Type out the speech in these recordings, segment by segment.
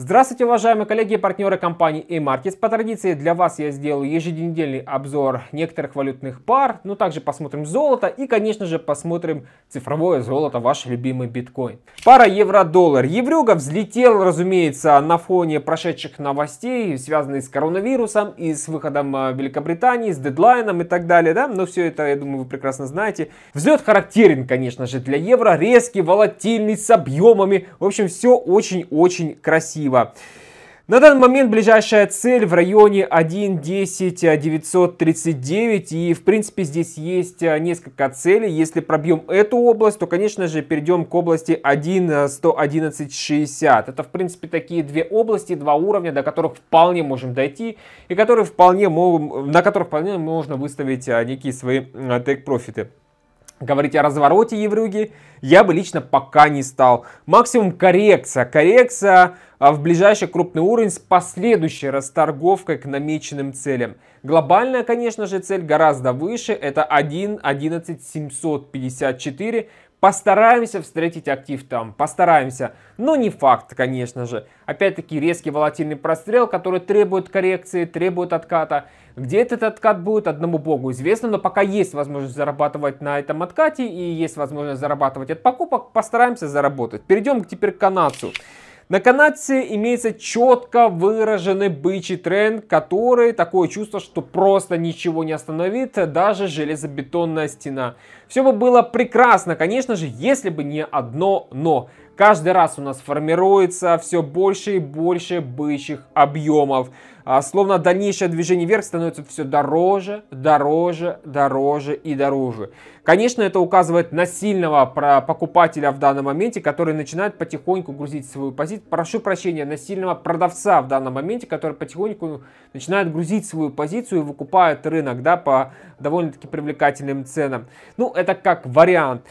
Здравствуйте, уважаемые коллеги и партнеры компании A-Markets. По традиции для вас я сделаю еженедельный обзор некоторых валютных пар, но ну, также посмотрим золото и, конечно же, посмотрим цифровое золото, ваш любимый биткоин. Пара евро-доллар. Еврюга взлетел, разумеется, на фоне прошедших новостей, связанных с коронавирусом и с выходом а, Великобритании, с дедлайном и так далее, да, но все это, я думаю, вы прекрасно знаете. Взлет характерен, конечно же, для евро, резкий, волатильный, с объемами, в общем, все очень-очень красиво актива. На данный момент ближайшая цель в районе 1.10.939 и в принципе здесь есть э, несколько целей. Если пробьем эту область, то конечно же перейдем к области 1.111.60. Это в принципе такие две области, два уровня, до которых вполне можем дойти и которые вполне могут, на которых вполне можно выставить э, некие свои э, тег-профиты говорить о развороте Еврюги я бы лично пока не стал. Максимум коррекция. Коррекция а, в ближайший крупный уровень с последующей расторговкой к намеченным целям. Глобальная, конечно же, цель гораздо выше. Это 1.11754. Постараемся встретить актив там, постараемся, но ну, не факт, конечно же. Опять-таки резкий волатильный прострел, который требует коррекции, требует отката. Где этот откат будет, одному богу известно, но пока есть возможность зарабатывать на этом откате и есть возможность зарабатывать от покупок, постараемся заработать. Перейдем теперь к канадцу. На канадце имеется четко выраженный бычий тренд, который такое чувство, что просто ничего не остановит, даже железобетонная стена. Все бы было прекрасно, конечно же, если бы не одно но. Каждый раз у нас формируется все больше и больше бычьих объемов. А, словно дальнейшее движение вверх становится все дороже, дороже, дороже и дороже. Конечно, это указывает на сильного покупателя в данном моменте, который начинает потихоньку грузить свою позицию. Прошу прощения, на сильного продавца в данном моменте, который потихоньку начинает грузить свою позицию и выкупает рынок да, по довольно-таки привлекательным ценам. Ну, это как вариант.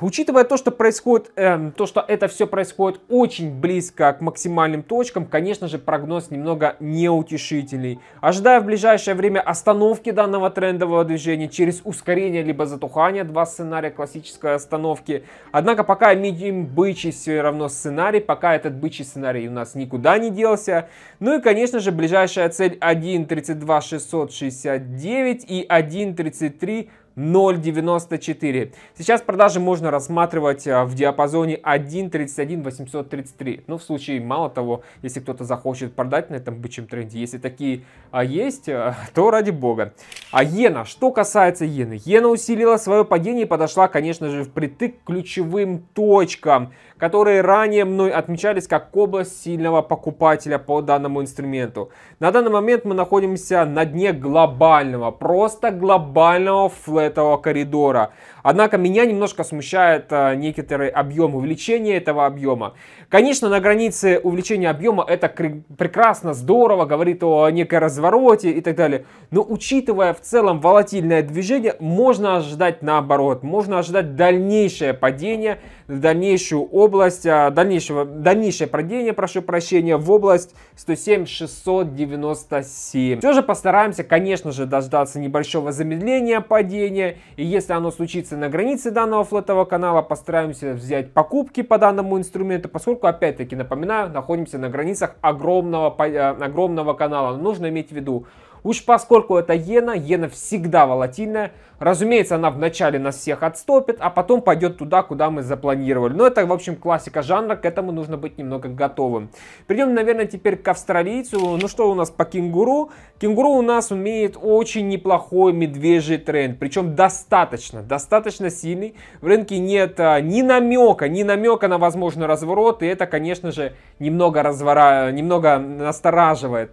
Учитывая то, что происходит, э, то, что это все происходит очень близко к максимальным точкам, конечно же, прогноз немного неутешительный. Ожидая в ближайшее время остановки данного трендового движения через ускорение либо затухание, два сценария классической остановки. Однако пока имеем бычий все равно сценарий, пока этот бычий сценарий у нас никуда не делся. Ну и, конечно же, ближайшая цель 1.32669 и 1.33 0.94. Сейчас продажи можно рассматривать а, в диапазоне 1.31 833. Ну, в случае, мало того, если кто-то захочет продать на этом бычьем тренде, если такие а, есть, а, то ради бога. А иена, что касается иены. Иена усилила свое падение и подошла, конечно же, впритык к ключевым точкам, которые ранее мной отмечались как область сильного покупателя по данному инструменту. На данный момент мы находимся на дне глобального, просто глобального флэш этого коридора. Однако меня немножко смущает э, некоторый объем увеличения этого объема. Конечно, на границе увеличения объема это прекрасно, здорово, говорит о некой развороте и так далее. Но учитывая в целом волатильное движение, можно ожидать наоборот, можно ожидать дальнейшее падение дальнейшую область, а, дальнейшего, дальнейшее продение, прошу прощения, в область 107 697. Все же постараемся, конечно же, дождаться небольшого замедления падения. И если оно случится на границе данного флотового канала, постараемся взять покупки по данному инструменту, поскольку, опять-таки, напоминаю, находимся на границах огромного, а, огромного канала. Нужно иметь в виду, Уж поскольку это иена, иена всегда волатильная. Разумеется, она вначале нас всех отстопит, а потом пойдет туда, куда мы запланировали. Но это, в общем, классика жанра, к этому нужно быть немного готовым. Перейдем, наверное, теперь к австралийцу. Ну что у нас по кенгуру? Кенгуру у нас умеет очень неплохой медвежий тренд, причем достаточно, достаточно сильный. В рынке нет а, ни намека, ни намека на возможный разворот, и это, конечно же, немного, развора... немного настораживает.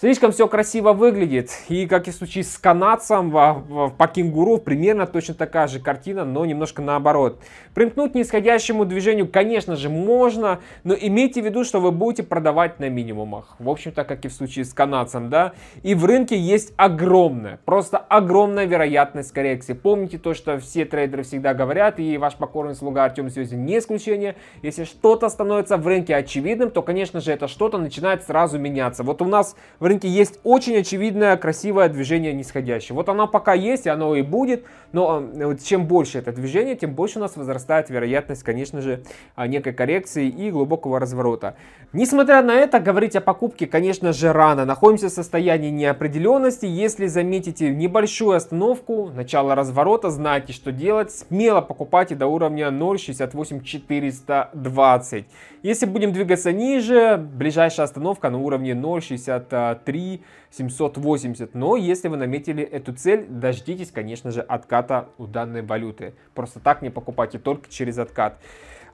Слишком все красиво выглядит. И как и в случае с канадцем, по кенгуру примерно точно такая же картина, но немножко наоборот. Примкнуть нисходящему движению, конечно же, можно, но имейте в виду, что вы будете продавать на минимумах. В общем-то, как и в случае с канадцем, да. И в рынке есть огромная, просто огромная вероятность коррекции. Помните то, что все трейдеры всегда говорят, и ваш покорный слуга Артем Сюзин не исключение. Если что-то становится в рынке очевидным, то, конечно же, это что-то начинает сразу меняться. Вот у нас в рынке есть очень очевидное красивое движение нисходящее. Вот оно пока есть, и оно и будет, но а, чем больше это движение, тем больше у нас возрастает вероятность, конечно же, а, некой коррекции и глубокого разворота. Несмотря на это, говорить о покупке, конечно же, рано. Находимся в состоянии неопределенности. Если заметите небольшую остановку, начало разворота, знайте, что делать. Смело покупайте до уровня 0.68420. Если будем двигаться ниже, ближайшая остановка на уровне 0.63 3 780. Но если вы наметили эту цель, дождитесь, конечно же, отката у данной валюты. Просто так не покупайте, только через откат.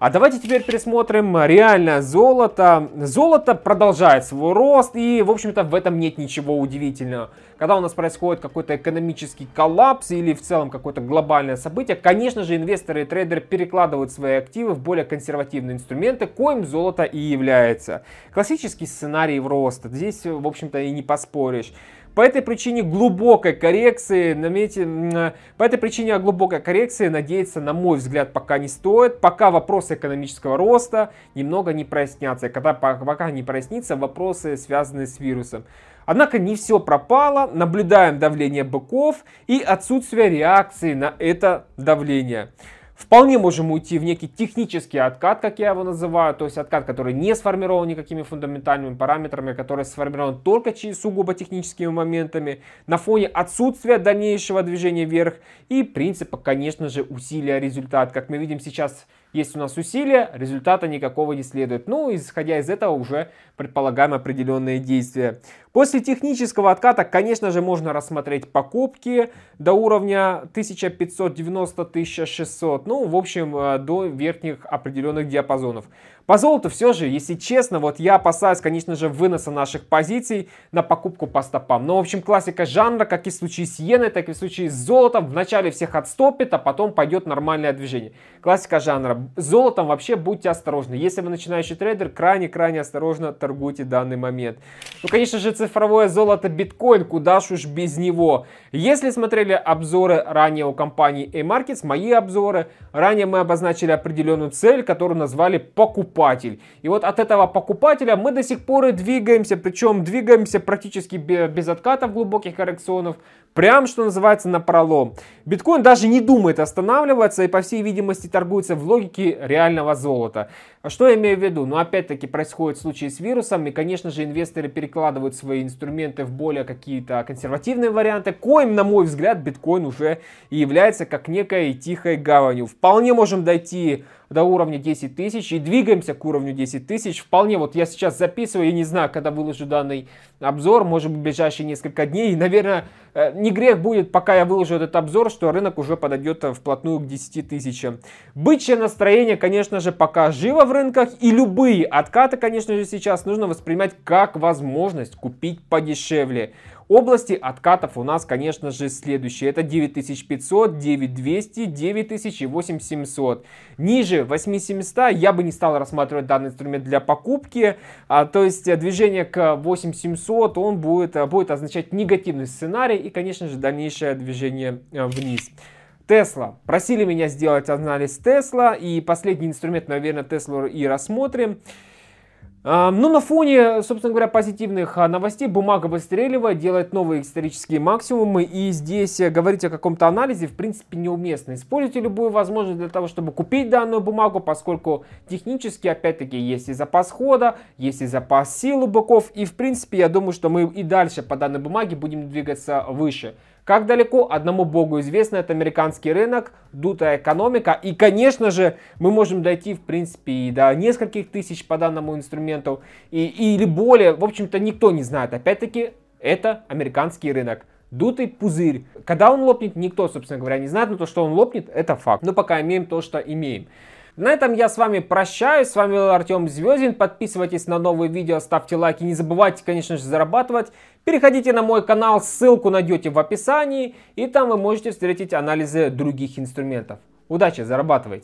А давайте теперь пересмотрим реальное золото. Золото продолжает свой рост, и, в общем-то, в этом нет ничего удивительного. Когда у нас происходит какой-то экономический коллапс или в целом какое-то глобальное событие, конечно же, инвесторы и трейдеры перекладывают свои активы в более консервативные инструменты, коим золото и является. Классический сценарий в роста. Здесь, в общем-то, и не поспоришь. По этой причине глубокой коррекции, наметим, э, по этой причине о глубокой коррекции надеяться, на мой взгляд, пока не стоит, пока вопросы экономического роста немного не прояснятся. когда пока не прояснится, вопросы, связанные с вирусом. Однако не все пропало, наблюдаем давление быков и отсутствие реакции на это давление. Вполне можем уйти в некий технический откат, как я его называю, то есть откат, который не сформирован никакими фундаментальными параметрами, а который сформирован только через сугубо техническими моментами, на фоне отсутствия дальнейшего движения вверх и принципа, конечно же, усилия результат. Как мы видим сейчас, есть у нас усилия, результата никакого не следует. Ну, исходя из этого уже предполагаем определенные действия. После технического отката, конечно же, можно рассмотреть покупки до уровня 1590-1600, ну, в общем, э, до верхних определенных диапазонов. По золоту все же, если честно, вот я опасаюсь, конечно же, выноса наших позиций на покупку по стопам. Но, в общем, классика жанра, как и в случае с иеной, так и в случае с золотом, вначале всех отстопит, а потом пойдет нормальное движение. Классика жанра. С золотом вообще будьте осторожны. Если вы начинающий трейдер, крайне-крайне осторожно торгуйте данный момент. Ну, конечно же, цифровое золото биткоин, куда ж уж без него. Если смотрели обзоры ранее у компании A-Markets, мои обзоры, ранее мы обозначили определенную цель, которую назвали покупка покупатель. И вот от этого покупателя мы до сих пор и двигаемся, причем двигаемся практически без откатов глубоких коррекционов, прям, что называется, на пролом. Биткоин даже не думает останавливаться и, по всей видимости, торгуется в логике реального золота. А что я имею в виду? Ну, опять-таки, происходит случай с вирусом, и, конечно же, инвесторы перекладывают свои инструменты в более какие-то консервативные варианты, коим, на мой взгляд, биткоин уже и является как некой тихой гаванью. Вполне можем дойти до уровня 10 тысяч и двигаемся к уровню 10 тысяч. Вполне, вот я сейчас записываю, я не знаю, когда выложу данный обзор, может быть, в ближайшие несколько дней, и, наверное, Э, не грех будет, пока я выложу этот обзор, что рынок уже подойдет вплотную к 10 тысячам. Бычье настроение, конечно же, пока живо в рынках, и любые откаты, конечно же, сейчас нужно воспринимать как возможность купить подешевле. Области откатов у нас, конечно же, следующие. Это 9500, 9200, 9000 и 8700. Ниже 8700 я бы не стал рассматривать данный инструмент для покупки. А, то есть э, движение к 8700, он будет, э, будет означать негативный сценарий и, конечно же, дальнейшее движение э, вниз. Тесла. Просили меня сделать анализ Тесла, и последний инструмент, наверное, Теслу и рассмотрим. Ну, на фоне, собственно говоря, позитивных а, новостей бумага выстреливает, делает новые исторические максимумы, и здесь э, говорить о каком-то анализе, в принципе, неуместно. Используйте любую возможность для того, чтобы купить данную бумагу, поскольку технически, опять-таки, есть и запас хода, есть и запас сил у быков, и, в принципе, я думаю, что мы и дальше по данной бумаге будем двигаться выше. Как далеко, одному богу известно, это американский рынок, дутая экономика. И, конечно же, мы можем дойти, в принципе, и до нескольких тысяч по данному инструменту, и, или более. В общем-то, никто не знает. Опять-таки, это американский рынок дутый пузырь. Когда он лопнет, никто, собственно говоря, не знает, но то, что он лопнет, это факт. Но пока имеем то, что имеем. На этом я с вами прощаюсь. С вами был Артем Звездин. Подписывайтесь на новые видео, ставьте лайки. Не забывайте, конечно же, зарабатывать. Переходите на мой канал, ссылку найдете в описании, и там вы можете встретить анализы других инструментов. Удачи, зарабатывайте!